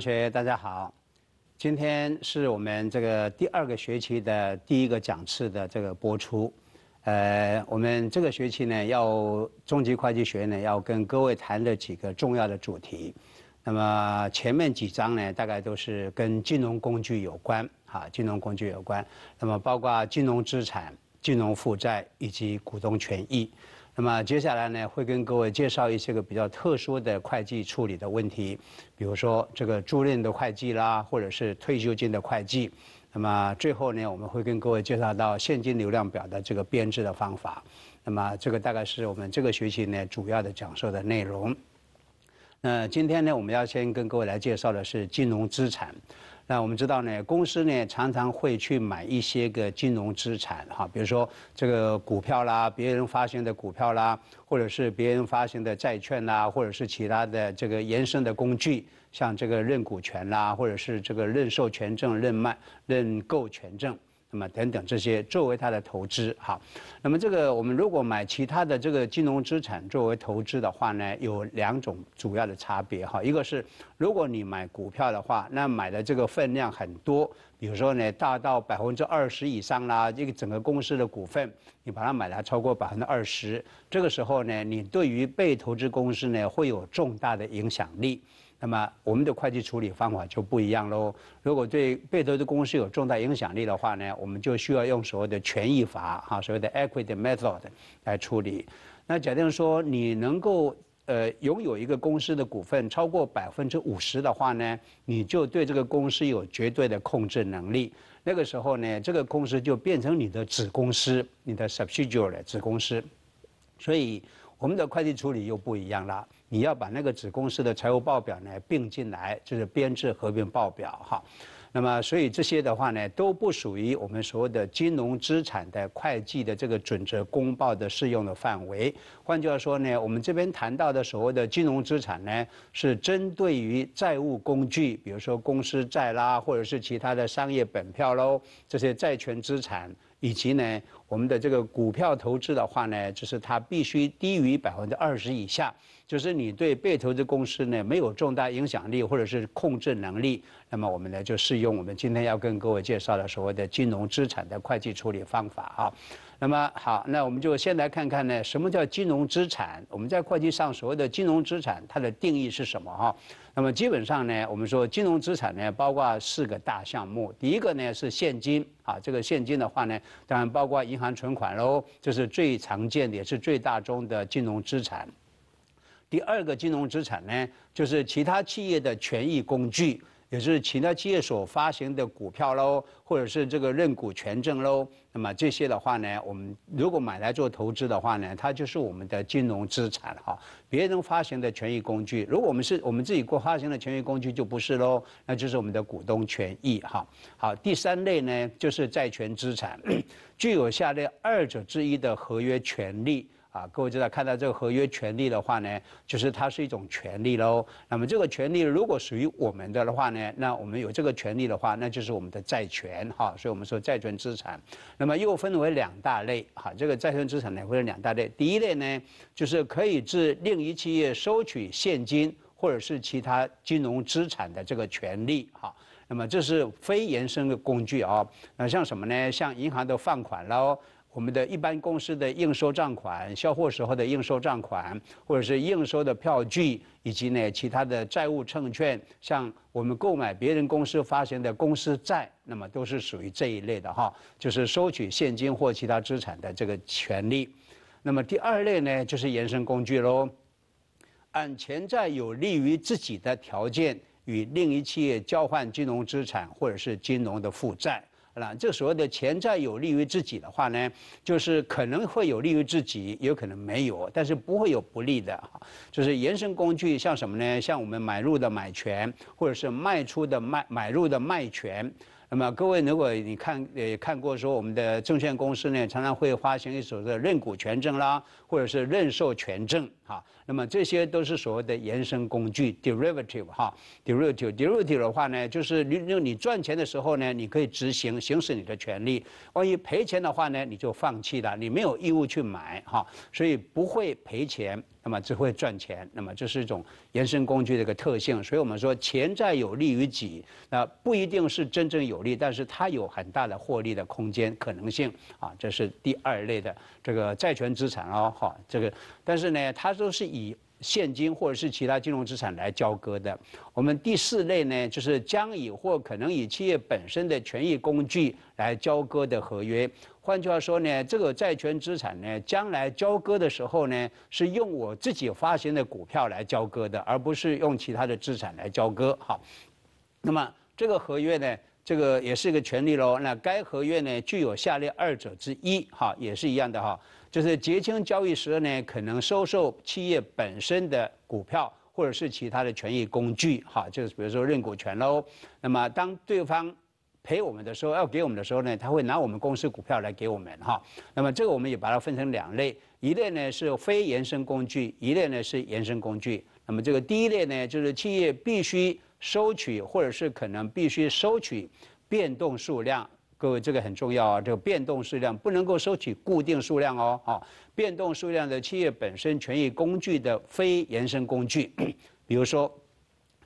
同学大家好，今天是我们这个第二个学期的第一个讲次的这个播出，呃，我们这个学期呢，要中级会计学呢，要跟各位谈的几个重要的主题，那么前面几章呢，大概都是跟金融工具有关啊，金融工具有关，那么包括金融资产、金融负债以及股东权益。那么接下来呢，会跟各位介绍一些个比较特殊的会计处理的问题，比如说这个租赁的会计啦，或者是退休金的会计。那么最后呢，我们会跟各位介绍到现金流量表的这个编制的方法。那么这个大概是我们这个学期呢主要的讲授的内容。那今天呢，我们要先跟各位来介绍的是金融资产。那我们知道呢，公司呢常常会去买一些个金融资产，哈，比如说这个股票啦，别人发行的股票啦，或者是别人发行的债券啦，或者是其他的这个延伸的工具，像这个认股权啦，或者是这个认售权证、认卖、认购权证。那么等等这些作为它的投资哈，那么这个我们如果买其他的这个金融资产作为投资的话呢，有两种主要的差别哈，一个是如果你买股票的话，那买的这个分量很多，比如说呢大到百分之二十以上啦，这个整个公司的股份你把它买了超过百分之二十，这个时候呢，你对于被投资公司呢会有重大的影响力。那么我们的会计处理方法就不一样喽。如果对被投资公司有重大影响力的话呢，我们就需要用所谓的权益法哈，所谓的 equity method 来处理。那假定说你能够呃拥有一个公司的股份超过百分之五十的话呢，你就对这个公司有绝对的控制能力。那个时候呢，这个公司就变成你的子公司，你的 subsidiary 子公司。所以我们的会计处理又不一样了。你要把那个子公司的财务报表呢并进来，就是编制合并报表哈。那么，所以这些的话呢，都不属于我们所谓的金融资产的会计的这个准则公报的适用的范围。换句话说呢，我们这边谈到的所谓的金融资产呢，是针对于债务工具，比如说公司债啦，或者是其他的商业本票喽，这些债权资产，以及呢。我们的这个股票投资的话呢，就是它必须低于百分之二十以下，就是你对被投资公司呢没有重大影响力或者是控制能力，那么我们呢就适用我们今天要跟各位介绍的所谓的金融资产的会计处理方法啊。那么好，那我们就先来看看呢，什么叫金融资产？我们在会计上所谓的金融资产它的定义是什么哈？那么基本上呢，我们说金融资产呢包括四个大项目，第一个呢是现金啊，这个现金的话呢，当然包括银。银行存款喽，这是最常见的也是最大宗的金融资产。第二个金融资产呢，就是其他企业的权益工具。也就是其他企业所发行的股票喽，或者是这个认股权证喽，那么这些的话呢，我们如果买来做投资的话呢，它就是我们的金融资产哈。别人发行的权益工具，如果我们是我们自己国发行的权益工具，就不是喽，那就是我们的股东权益哈。好，第三类呢就是债权资产，具有下列二者之一的合约权利。啊，各位知道看到这个合约权利的话呢，就是它是一种权利喽。那么这个权利如果属于我们的的话呢，那我们有这个权利的话，那就是我们的债权哈。所以我们说债权资产，那么又分为两大类哈。这个债权资产呢，分为两大类，第一类呢就是可以自另一企业收取现金或者是其他金融资产的这个权利哈。那么这是非衍生的工具啊，那像什么呢？像银行的放款喽。我们的一般公司的应收账款、销货时候的应收账款，或者是应收的票据，以及呢其他的债务证券，像我们购买别人公司发行的公司债，那么都是属于这一类的哈，就是收取现金或其他资产的这个权利。那么第二类呢，就是延伸工具喽，按潜在有利于自己的条件与另一企业交换金融资产或者是金融的负债。那这所谓的潜在有利于自己的话呢，就是可能会有利于自己，有可能没有，但是不会有不利的。就是延伸工具像什么呢？像我们买入的买权，或者是卖出的卖买入的卖权。那么各位，如果你看呃看过说我们的证券公司呢，常常会发行一所的认股权证啦，或者是认售权证。啊，那么这些都是所谓的延伸工具 （derivative） 哈，derivative，derivative 的话呢，就是用你赚钱的时候呢，你可以执行行使你的权利；，万一赔钱的话呢，你就放弃了，你没有义务去买哈，所以不会赔钱，那么只会赚钱。那么这是一种延伸工具的一个特性，所以我们说钱在有利于己，那不一定是真正有利，但是它有很大的获利的空间可能性啊，这是第二类的这个债权资产哦哈，这个，但是呢，它。都是以现金或者是其他金融资产来交割的。我们第四类呢，就是将以或可能以企业本身的权益工具来交割的合约。换句话说呢，这个债权资产呢，将来交割的时候呢，是用我自己发行的股票来交割的，而不是用其他的资产来交割。好，那么这个合约呢，这个也是一个权利喽。那该合约呢，具有下列二者之一。好，也是一样的哈。就是结清交易时候呢，可能收受企业本身的股票或者是其他的权益工具，哈，就是比如说认股权喽。那么当对方赔我们的时候，要给我们的时候呢，他会拿我们公司股票来给我们，哈。那么这个我们也把它分成两类，一类呢是非衍生工具，一类呢是衍生工具。那么这个第一类呢，就是企业必须收取或者是可能必须收取变动数量。各位，这个很重要啊！这个变动数量不能够收取固定数量哦，啊，变动数量的企业本身权益工具的非延伸工具，比如说。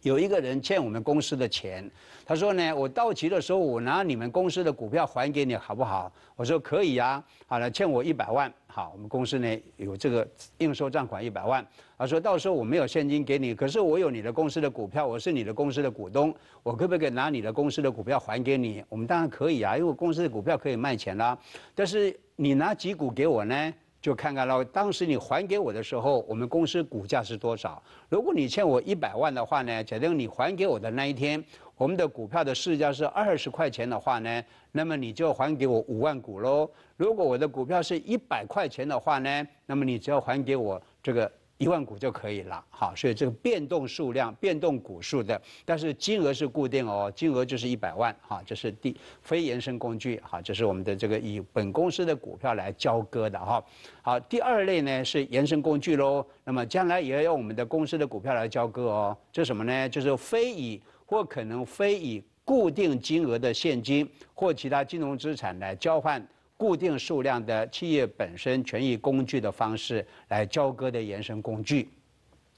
有一个人欠我们公司的钱，他说呢，我到期的时候我拿你们公司的股票还给你好不好？我说可以啊，好了，欠我一百万，好，我们公司呢有这个应收账款一百万。他说到时候我没有现金给你，可是我有你的公司的股票，我是你的公司的股东，我可不可以拿你的公司的股票还给你？我们当然可以啊，因为公司的股票可以卖钱啦。但是你拿几股给我呢？就看看喽，当时你还给我的时候，我们公司股价是多少？如果你欠我一百万的话呢，假定你还给我的那一天，我们的股票的市价是二十块钱的话呢，那么你就还给我五万股喽。如果我的股票是一百块钱的话呢，那么你只要还给我这个。一万股就可以了，好，所以这个变动数量、变动股数的，但是金额是固定哦，金额就是一百万，哈，这是第非延伸工具，哈，这是我们的这个以本公司的股票来交割的，哈，好，第二类呢是延伸工具喽，那么将来也要用我们的公司的股票来交割哦，这什么呢？就是非以或可能非以固定金额的现金或其他金融资产来交换。固定数量的企业本身权益工具的方式来交割的延伸工具，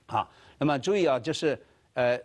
好，那么注意啊，就是呃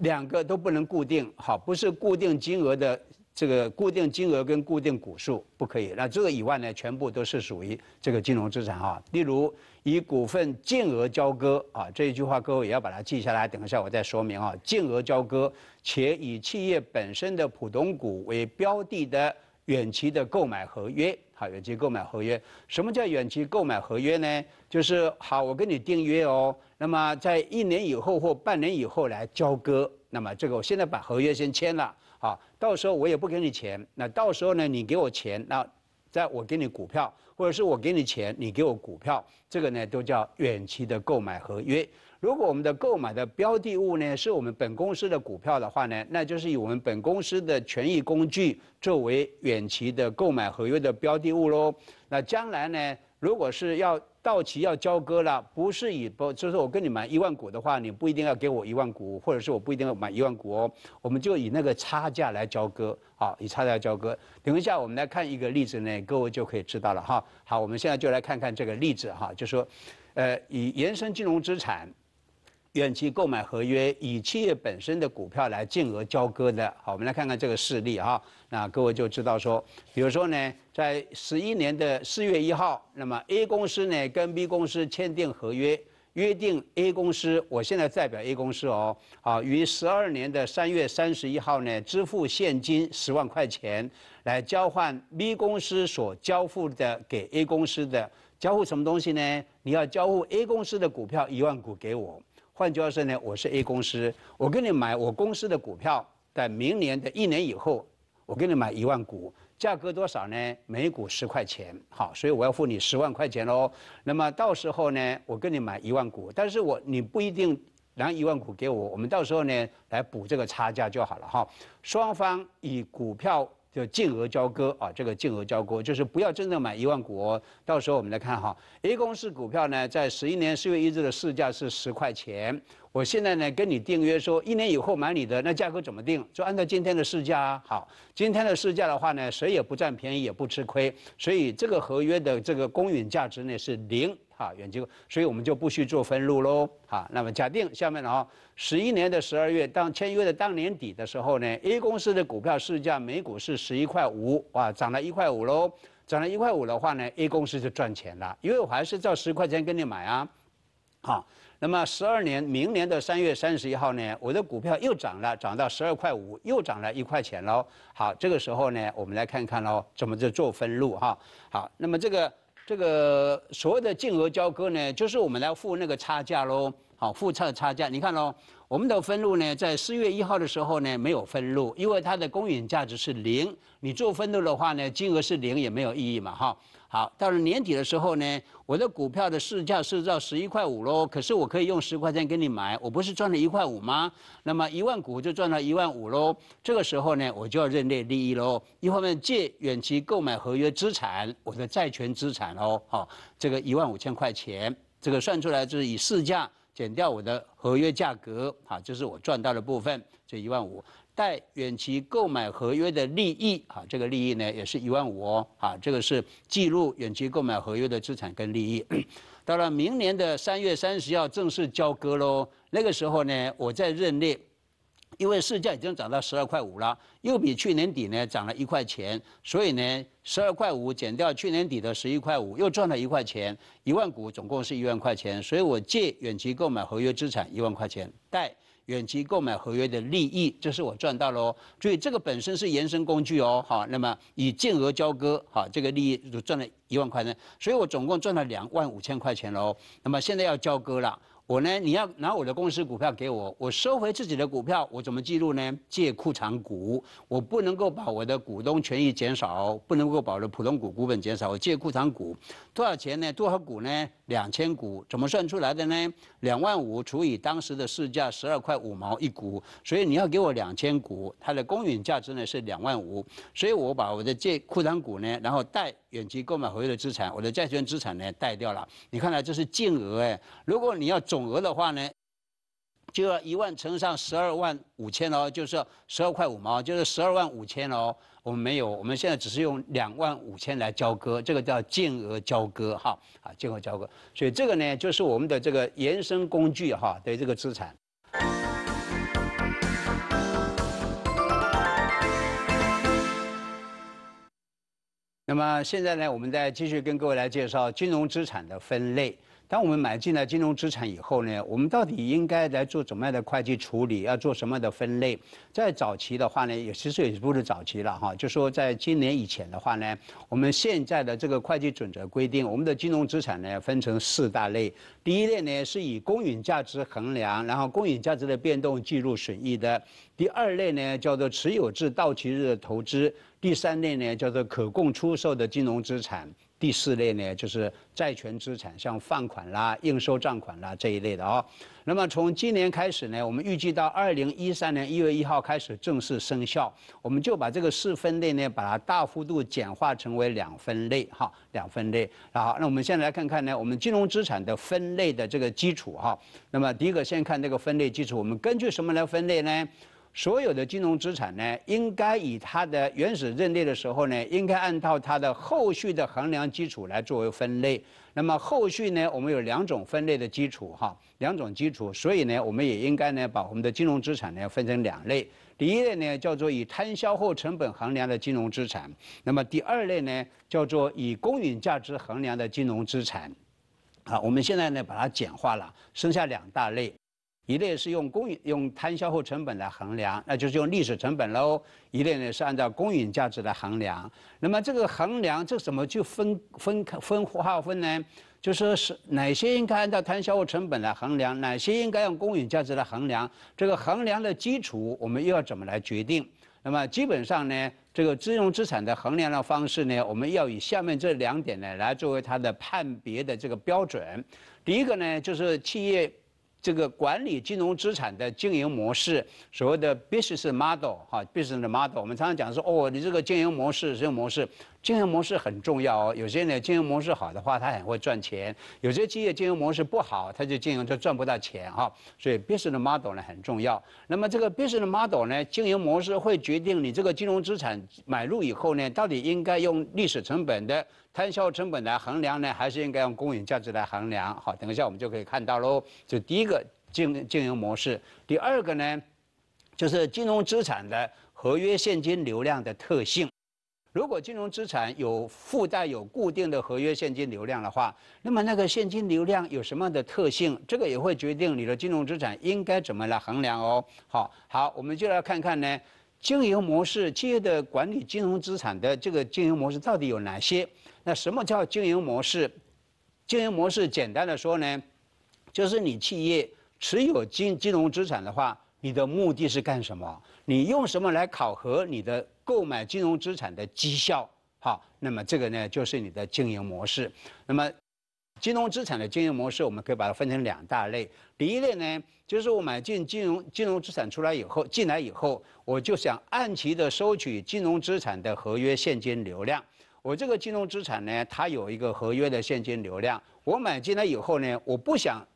两个都不能固定，好，不是固定金额的这个固定金额跟固定股数不可以。那这个以外呢，全部都是属于这个金融资产啊。例如以股份净额交割啊，这一句话各位也要把它记下来，等一下我再说明啊。净额交割且以企业本身的普通股为标的的。远期的购买合约，好，远期购买合约，什么叫远期购买合约呢？就是好，我跟你订约哦，那么在一年以后或半年以后来交割，那么这个我现在把合约先签了，好，到时候我也不给你钱，那到时候呢你给我钱，那在我给你股票，或者是我给你钱，你给我股票，这个呢都叫远期的购买合约。如果我们的购买的标的物呢，是我们本公司的股票的话呢，那就是以我们本公司的权益工具作为远期的购买合约的标的物喽。那将来呢，如果是要到期要交割了，不是以不就是我跟你买一万股的话，你不一定要给我一万股，或者是我不一定要买一万股哦，我们就以那个差价来交割，好，以差价交割。等一下我们来看一个例子呢，各位就可以知道了哈。好，我们现在就来看看这个例子哈，就说，呃，以延伸金融资产。远期购买合约以企业本身的股票来净额交割的，好，我们来看看这个事例啊，那各位就知道说，比如说呢，在十一年的四月一号，那么 A 公司呢跟 B 公司签订合约，约定 A 公司，我现在代表 A 公司哦，好，于十二年的三月三十一号呢支付现金十万块钱来交换 B 公司所交付的给 A 公司的交付什么东西呢？你要交付 A 公司的股票一万股给我。换句话说呢，我是 A 公司，我跟你买我公司的股票，在明年的一年以后，我跟你买一万股，价格多少呢？每股十块钱，好，所以我要付你十万块钱喽。那么到时候呢，我跟你买一万股，但是我你不一定拿一万股给我，我们到时候呢来补这个差价就好了哈。双方以股票。就净额交割啊，这个净额交割就是不要真正买一万股哦，到时候我们来看哈。A 公司股票呢，在十一年四月一日的市价是十块钱，我现在呢跟你定约说，一年以后买你的，那价格怎么定？就按照今天的市价啊。好，今天的市价的话呢，谁也不占便宜也不吃亏，所以这个合约的这个公允价值呢是零。啊，远构，所以我们就不去做分录喽。哈，那么假定下面呢，哈，十一年的十二月当签约的当年底的时候呢，A 公司的股票市价每股是十一块五，哇，涨了一块五喽，涨了一块五的话呢，A 公司就赚钱了，因为我还是照十块钱跟你买啊。好，那么十二年明年的三月三十一号呢，我的股票又涨了，涨到十二块五，又涨了一块钱喽。好，这个时候呢，我们来看看喽，怎么就做分录哈。好，那么这个。这个所谓的净额交割呢，就是我们来付那个差价喽，好，付差差价。你看喽，我们的分录呢，在四月一号的时候呢，没有分录，因为它的公允价值是零，你做分录的话呢，金额是零也没有意义嘛，哈。好，到了年底的时候呢，我的股票的市价是到十一块五喽，可是我可以用十块钱给你买，我不是赚了一块五吗？那么一万股就赚到一万五喽。这个时候呢，我就要认列利益喽。一方面借远期购买合约资产，我的债权资产喽，好，这个一万五千块钱，这个算出来就是以市价减掉我的合约价格，啊，就是我赚到的部分，这一万五。贷远期购买合约的利益，啊，这个利益呢也是一万五哦，啊，这个是记录远期购买合约的资产跟利益。到 了明年的三月三十号正式交割喽，那个时候呢我在认列，因为市价已经涨到十二块五了，又比去年底呢涨了一块钱，所以呢十二块五减掉去年底的十一块五，又赚了一块钱，一万股总共是一万块钱，所以我借远期购买合约资产一万块钱贷。远期购买合约的利益，这是我赚到了哦。所以这个本身是延伸工具哦，好，那么以净额交割，好，这个利益就赚了一万块呢。所以我总共赚了两万五千块钱喽。那么现在要交割了，我呢，你要拿我的公司股票给我，我收回自己的股票，我怎么记录呢？借库藏股，我不能够把我的股东权益减少，不能够把我的普通股股本减少，我借库藏股。多少钱呢？多少股呢？两千股？怎么算出来的呢？两万五除以当时的市价十二块五毛一股，所以你要给我两千股，它的公允价值呢是两万五，所以我把我的借库存股呢，然后贷远期购买合约的资产，我的债权资产呢贷掉了。你看来这是净额哎，如果你要总额的话呢，就要一万乘上十二万五千哦，就是十二块五毛，就是十二万五千哦。我们没有，我们现在只是用两万五千来交割，这个叫净额交割，哈，啊，净额交割。所以这个呢，就是我们的这个延伸工具，哈，对这个资产。那么现在呢，我们再继续跟各位来介绍金融资产的分类。当我们买进来金融资产以后呢，我们到底应该来做怎么样的会计处理？要做什么样的分类？在早期的话呢，也其实也不是早期了哈。就说在今年以前的话呢，我们现在的这个会计准则规定，我们的金融资产呢分成四大类。第一类呢是以公允价值衡量，然后公允价值的变动计入损益的。第二类呢叫做持有至到期日的投资。第三类呢叫做可供出售的金融资产。第四类呢，就是债权资产，像放款啦、应收账款啦这一类的哦。那么从今年开始呢，我们预计到二零一三年一月一号开始正式生效，我们就把这个四分类呢，把它大幅度简化成为两分类哈，两分类。好，那我们现在来看看呢，我们金融资产的分类的这个基础哈。那么第一个先看这个分类基础，我们根据什么来分类呢？所有的金融资产呢，应该以它的原始认列的时候呢，应该按照它的后续的衡量基础来作为分类。那么后续呢，我们有两种分类的基础哈，两种基础，所以呢，我们也应该呢，把我们的金融资产呢分成两类。第一类呢叫做以摊销后成本衡量的金融资产，那么第二类呢叫做以公允价值衡量的金融资产。啊，我们现在呢把它简化了，剩下两大类。一类是用公允、用摊销后成本来衡量，那就是用历史成本喽；一类呢是按照公允价值来衡量。那么这个衡量，这怎么去分分分划分呢？就是是哪些应该按照摊销后成本来衡量，哪些应该用公允价值来衡量？这个衡量的基础，我们又要怎么来决定？那么基本上呢，这个金融资产的衡量的方式呢，我们要以下面这两点呢来作为它的判别的这个标准。第一个呢，就是企业。这个管理金融资产的经营模式，所谓的 business model 哈，business model，我们常常讲说，哦，你这个经营模式，这个模式？经营模式很重要哦，有些呢，经营模式好的话，它很会赚钱；有些企业经营模式不好，它就经营就赚不到钱哈。所以 business model 呢很重要。那么这个 business model 呢，经营模式会决定你这个金融资产买入以后呢，到底应该用历史成本的摊销成本来衡量呢，还是应该用公允价值来衡量？好，等一下我们就可以看到喽。就第一个经经营模式，第二个呢，就是金融资产的合约现金流量的特性。如果金融资产有附带有固定的合约现金流量的话，那么那个现金流量有什么的特性？这个也会决定你的金融资产应该怎么来衡量哦。好，好，我们就来看看呢，经营模式企业的管理金融资产的这个经营模式到底有哪些？那什么叫经营模式？经营模式简单的说呢，就是你企业持有金金融资产的话，你的目的是干什么？你用什么来考核你的？购买金融资产的绩效，好，那么这个呢就是你的经营模式。那么，金融资产的经营模式，我们可以把它分成两大类。第一类呢，就是我买进金融金融资产出来以后，进来以后，我就想按期的收取金融资产的合约现金流量。我这个金融资产呢，它有一个合约的现金流量，我买进来以后呢，我不想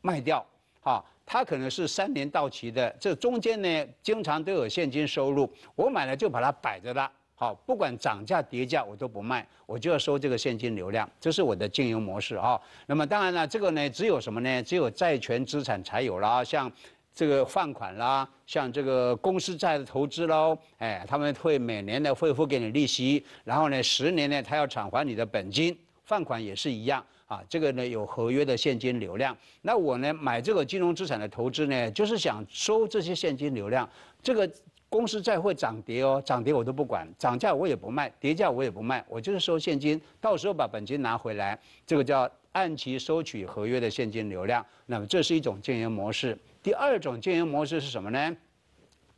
卖掉，好。它可能是三年到期的，这中间呢经常都有现金收入。我买了就把它摆着了，好，不管涨价跌价我都不卖，我就要收这个现金流量，这是我的经营模式啊。那么当然了，这个呢只有什么呢？只有债权资产才有了，像这个放款啦，像这个公司债的投资喽，哎，他们会每年呢会付给你利息，然后呢十年呢他要偿还你的本金，放款也是一样。啊，这个呢有合约的现金流量。那我呢买这个金融资产的投资呢，就是想收这些现金流量。这个公司债会涨跌哦，涨跌我都不管，涨价我也不卖，跌价我也不卖，我就是收现金，到时候把本金拿回来。这个叫按期收取合约的现金流量。那么这是一种经营模式。第二种经营模式是什么呢？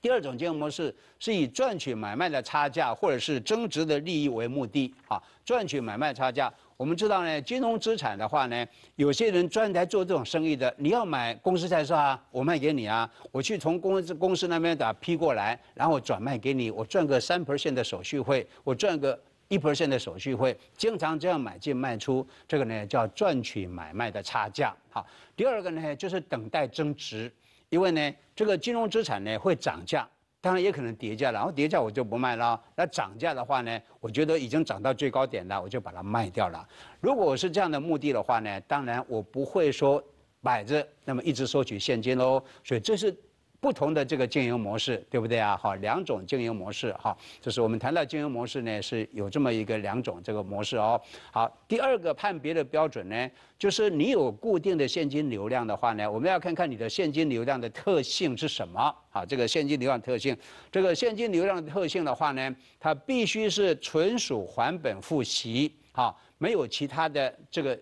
第二种经营模式是以赚取买卖的差价或者是增值的利益为目的啊，赚取买卖差价。我们知道呢，金融资产的话呢，有些人专门来做这种生意的。你要买公司债券啊，我卖给你啊，我去从公司公司那边打批过来，然后我转卖给你，我赚个三 percent 的手续费，我赚个一 percent 的手续费，经常这样买进卖出，这个呢叫赚取买卖的差价。好，第二个呢就是等待增值，因为呢这个金融资产呢会涨价。当然也可能跌价，然后跌价我就不卖了。那涨价的话呢，我觉得已经涨到最高点了，我就把它卖掉了。如果我是这样的目的的话呢，当然我不会说摆着那么一直收取现金喽。所以这是。不同的这个经营模式，对不对啊？好，两种经营模式，哈，就是我们谈到经营模式呢，是有这么一个两种这个模式哦。好，第二个判别的标准呢，就是你有固定的现金流量的话呢，我们要看看你的现金流量的特性是什么。好，这个现金流量特性，这个现金流量特性的话呢，它必须是纯属还本付息，好，没有其他的这个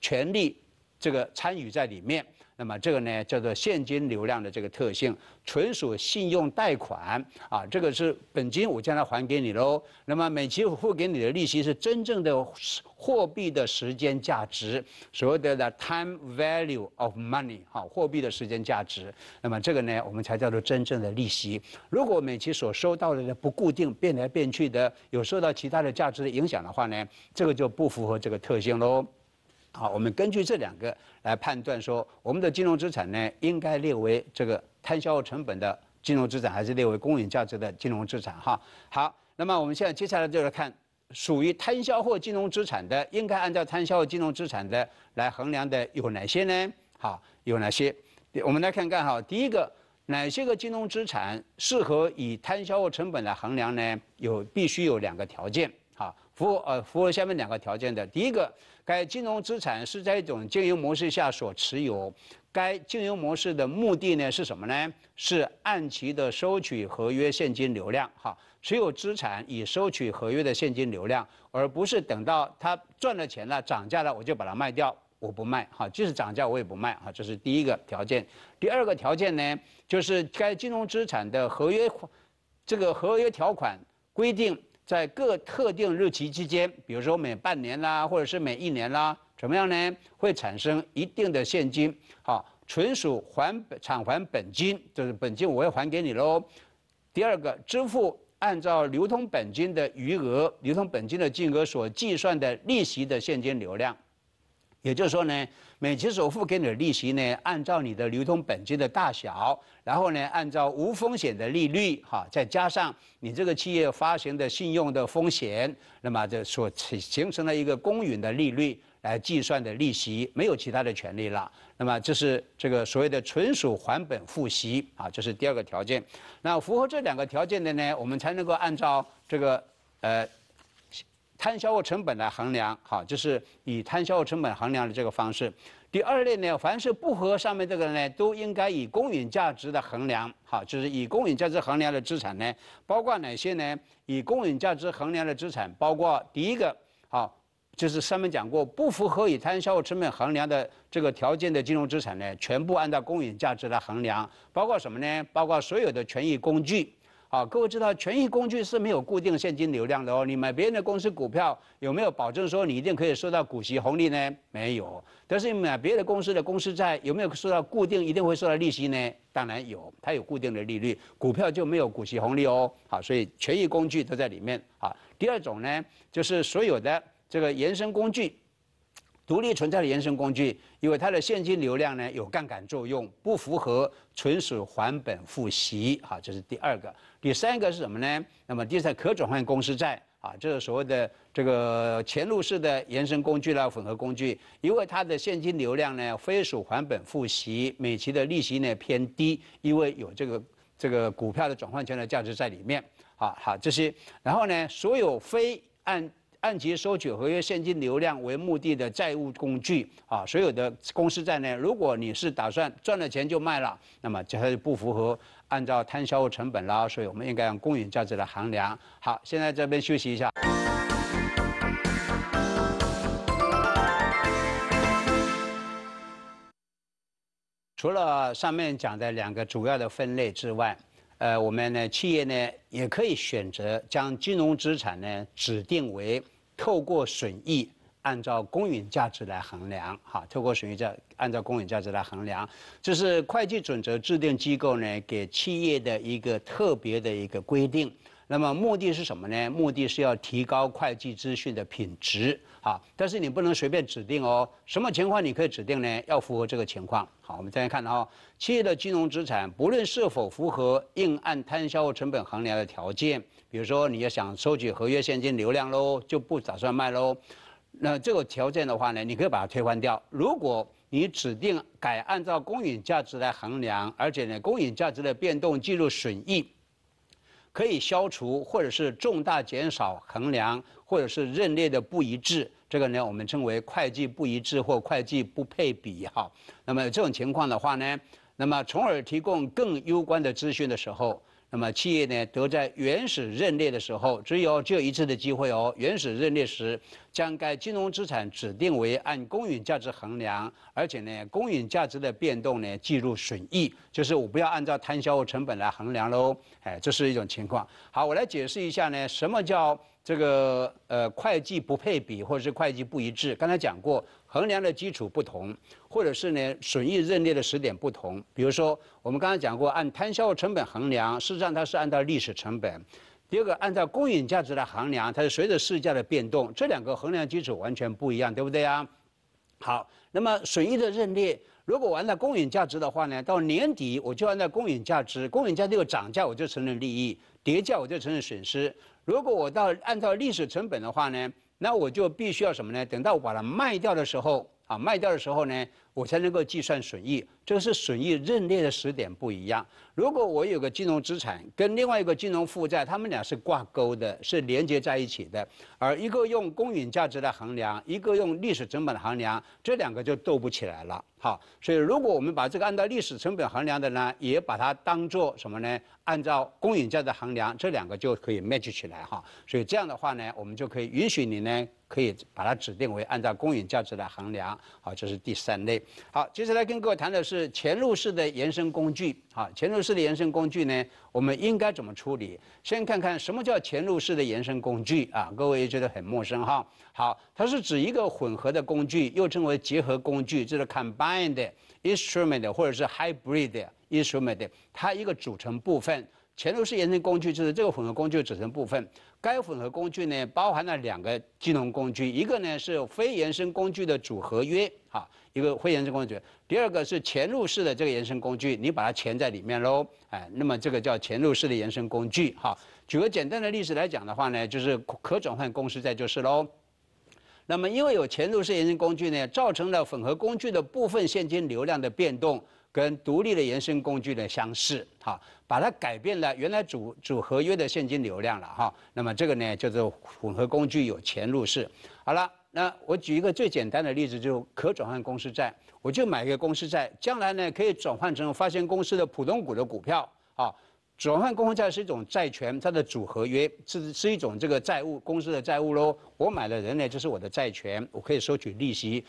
权利这个参与在里面。那么这个呢叫做现金流量的这个特性，纯属信用贷款啊，这个是本金我将来还给你喽。那么美其付给你的利息是真正的货币的时间价值，所谓的 t time value of money 好，货币的时间价值。那么这个呢我们才叫做真正的利息。如果美其所收到的不固定，变来变去的，有受到其他的价值的影响的话呢，这个就不符合这个特性喽。好，我们根据这两个来判断说，我们的金融资产呢，应该列为这个摊销成本的金融资产，还是列为公允价值的金融资产？哈，好，那么我们现在接下来就来看属于摊销或金融资产的，应该按照摊销或金融资产的来衡量的有哪些呢？好，有哪些？我们来看看哈，第一个，哪些个金融资产适合以摊销或成本来衡量呢？有必须有两个条件，哈，符呃符合下面两个条件的，第一个。该金融资产是在一种经营模式下所持有，该经营模式的目的呢是什么呢？是按期的收取合约现金流量，哈，持有资产以收取合约的现金流量，而不是等到它赚了钱了、涨价了，我就把它卖掉，我不卖，哈，即使涨价我也不卖，哈，这是第一个条件。第二个条件呢，就是该金融资产的合约，这个合约条款规定。在各特定日期之间，比如说每半年啦，或者是每一年啦，怎么样呢？会产生一定的现金，好，纯属还本偿还本金，就是本金，我会还给你喽。第二个，支付按照流通本金的余额、流通本金的金额所计算的利息的现金流量。也就是说呢，每期首付给你的利息呢，按照你的流通本金的大小，然后呢，按照无风险的利率哈，再加上你这个企业发行的信用的风险，那么这所形形成了一个公允的利率来计算的利息，没有其他的权利了。那么这是这个所谓的纯属还本付息啊，这是第二个条件。那符合这两个条件的呢，我们才能够按照这个呃。摊销额成本来衡量，好，就是以摊销额成本衡量的这个方式。第二类呢，凡是不合上面这个呢，都应该以公允价值的衡量，好，就是以公允价值衡量的资产呢，包括哪些呢？以公允价值衡量的资产，包括第一个，好，就是上面讲过不符合以摊销成本衡量的这个条件的金融资产呢，全部按照公允价值来衡量。包括什么呢？包括所有的权益工具。好，各位知道权益工具是没有固定现金流量的哦。你买别人的公司股票，有没有保证说你一定可以收到股息红利呢？没有。但是你买别的公司的公司债，有没有收到固定一定会收到利息呢？当然有，它有固定的利率。股票就没有股息红利哦。好，所以权益工具都在里面。好，第二种呢，就是所有的这个延伸工具，独立存在的延伸工具，因为它的现金流量呢有杠杆作用，不符合纯属还本付息。好，这是第二个。第三个是什么呢？那么第三可转换公司债啊，就是所谓的这个潜入式的延伸工具啦，混合工具，因为它的现金流量呢非属还本付息，每期的利息呢偏低，因为有这个这个股票的转换权的价值在里面啊，好这些，然后呢，所有非按按揭收取合约现金流量为目的的债务工具，啊，所有的公司债呢，如果你是打算赚了钱就卖了，那么它就不符合按照摊销成本啦，所以我们应该用公允价值来衡量。好，现在这边休息一下。除了上面讲的两个主要的分类之外，呃，我们呢，企业呢，也可以选择将金融资产呢，指定为。透过损益，按照公允价值来衡量，哈，透过损益价按照公允价值来衡量，这是会计准则制定机构呢给企业的一个特别的一个规定。那么目的是什么呢？目的是要提高会计资讯的品质啊！但是你不能随便指定哦。什么情况你可以指定呢？要符合这个情况。好，我们再来看啊，企业的金融资产不论是否符合应按摊销成本衡量的条件，比如说你要想收取合约现金流量喽，就不打算卖喽，那这个条件的话呢，你可以把它推换掉。如果你指定改按照公允价值来衡量，而且呢，公允价值的变动计入损益。可以消除或者是重大减少衡量或者是认列的不一致，这个呢我们称为会计不一致或会计不配比哈。那么这种情况的话呢，那么从而提供更攸关的资讯的时候。那么企业呢，得在原始认列的时候，只有只有一次的机会哦。原始认列时，将该金融资产指定为按公允价值衡量，而且呢，公允价值的变动呢，计入损益，就是我不要按照摊销成本来衡量喽。哎，这是一种情况。好，我来解释一下呢，什么叫这个呃会计不配比或者是会计不一致？刚才讲过。衡量的基础不同，或者是呢，损益认列的时点不同。比如说，我们刚才讲过，按摊销成本衡量，事实上它是按照历史成本；第二个，按照公允价值来衡量，它是随着市价的变动。这两个衡量基础完全不一样，对不对啊？好，那么损益的认列，如果按照公允价值的话呢，到年底我就按照公允价值，公允价值又涨价，我就承认利益；跌价我就承认损失。如果我到按照历史成本的话呢？那我就必须要什么呢？等到我把它卖掉的时候，啊，卖掉的时候呢？我才能够计算损益，这个是损益认列的时点不一样。如果我有个金融资产跟另外一个金融负债，他们俩是挂钩的，是连接在一起的。而一个用公允价值来衡量，一个用历史成本衡量，这两个就斗不起来了。好，所以如果我们把这个按照历史成本衡量的呢，也把它当做什么呢？按照公允价值衡量，这两个就可以 match 起来哈。所以这样的话呢，我们就可以允许你呢，可以把它指定为按照公允价值来衡量。好，这是第三类。好，接下来跟各位谈的是嵌入式的延伸工具好，嵌入式的延伸工具呢，我们应该怎么处理？先看看什么叫嵌入式的延伸工具啊？各位也觉得很陌生哈。好，它是指一个混合的工具，又称为结合工具，就是 combined instrument 或者是 hybrid instrument。它一个组成部分，嵌入式延伸工具就是这个混合工具组成部分。该混合工具呢，包含了两个金融工具，一个呢是非延伸工具的组合约哈，一个非延伸工具；第二个是潜入式的这个延伸工具，你把它潜在里面喽，哎，那么这个叫潜入式的延伸工具哈。举个简单的例子来讲的话呢，就是可转换公司在就是喽。那么因为有潜入式延伸工具呢，造成了混合工具的部分现金流量的变动。跟独立的延伸工具的相似，哈，把它改变了原来主主合约的现金流量了，哈。那么这个呢，叫做混合工具有潜入式。好了，那我举一个最简单的例子，就可转换公司债。我就买一个公司债，将来呢可以转换成发现公司的普通股的股票，啊。转换公司债是一种债权，它的主合约是是一种这个债务公司的债务喽。我买了人呢，就是我的债权，我可以收取利息。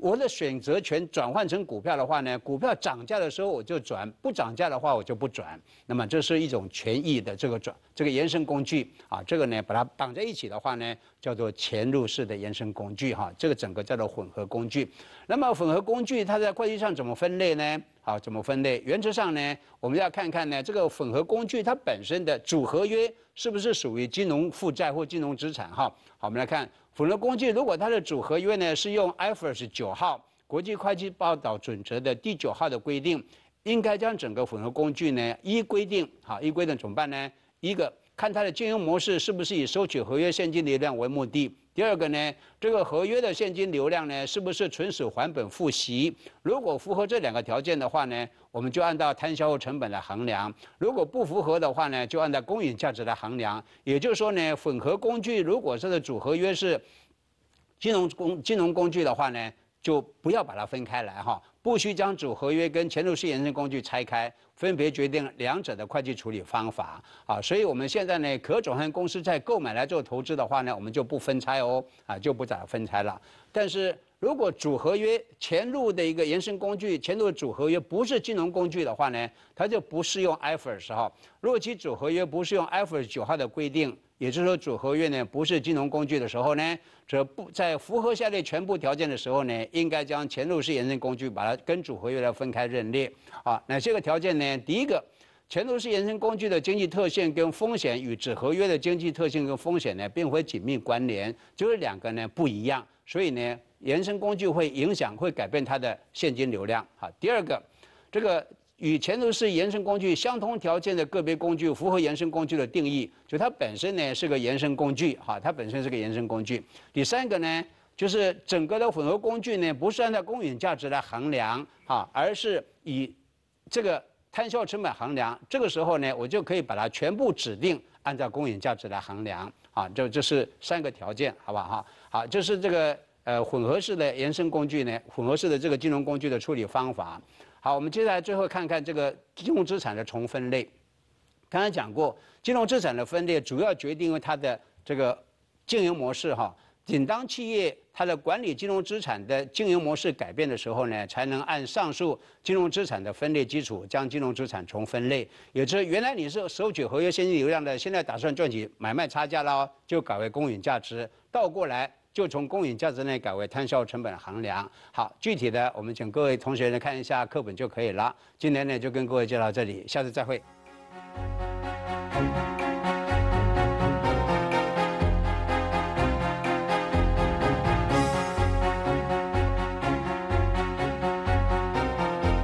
我的选择权转换成股票的话呢，股票涨价的时候我就转，不涨价的话我就不转。那么这是一种权益的这个转。这个延伸工具啊，这个呢，把它绑在一起的话呢，叫做嵌入式的延伸工具哈。这个整个叫做混合工具。那么混合工具它在会计上怎么分类呢？好，怎么分类？原则上呢，我们要看看呢，这个混合工具它本身的主合约是不是属于金融负债或金融资产哈？好，我们来看混合工具，如果它的主合约呢是用 IFRS 九号国际会计报道准则的第九号的规定，应该将整个混合工具呢依规定，好依规定怎么办呢？一个看它的经营模式是不是以收取合约现金流量为目的，第二个呢，这个合约的现金流量呢是不是纯属还本付息？如果符合这两个条件的话呢，我们就按照摊销成本来衡量；如果不符合的话呢，就按照公允价值来衡量。也就是说呢，混合工具如果这个主合约是金融工金融工具的话呢，就不要把它分开来哈。不需将主合约跟嵌入式延伸工具拆开，分别决定两者的会计处理方法啊。所以我们现在呢，可转换公司在购买来做投资的话呢，我们就不分拆哦，啊就不咋分拆了。但是如果主合约前入的一个延伸工具，前入的主合约不是金融工具的话呢，它就不适用 IFRS 号。如果其主合约不适用 IFRS 九号的规定。也就是说，组合约呢不是金融工具的时候呢，则不在符合下列全部条件的时候呢，应该将嵌入式衍生工具把它跟组合约来分开认列。啊，哪些个条件呢？第一个，嵌入式衍生工具的经济特性跟风险与指合约的经济特性跟风险呢，并非紧密关联，就是两个呢不一样，所以呢，衍生工具会影响、会改变它的现金流量。好，第二个，这个。与前头是延伸工具相同条件的个别工具符合延伸工具的定义，就它本身呢是个延伸工具哈，它本身是个延伸工具。第三个呢，就是整个的混合工具呢不是按照公允价值来衡量哈，而是以这个摊销成本衡量。这个时候呢，我就可以把它全部指定按照公允价值来衡量啊，就这是三个条件，好不好？好，就是这个呃混合式的延伸工具呢，混合式的这个金融工具的处理方法。好，我们接下来最后看看这个金融资产的重分类。刚才讲过，金融资产的分类主要决定于它的这个经营模式哈。仅当企业它的管理金融资产的经营模式改变的时候呢，才能按上述金融资产的分类基础将金融资产重分类。也就是原来你是收取合约现金流量的，现在打算赚取买卖差价了，就改为公允价值。倒过来。就从公允价值内改为摊销成本衡量。好，具体的我们请各位同学呢看一下课本就可以了。今天呢就跟各位绍到这里，下次再会。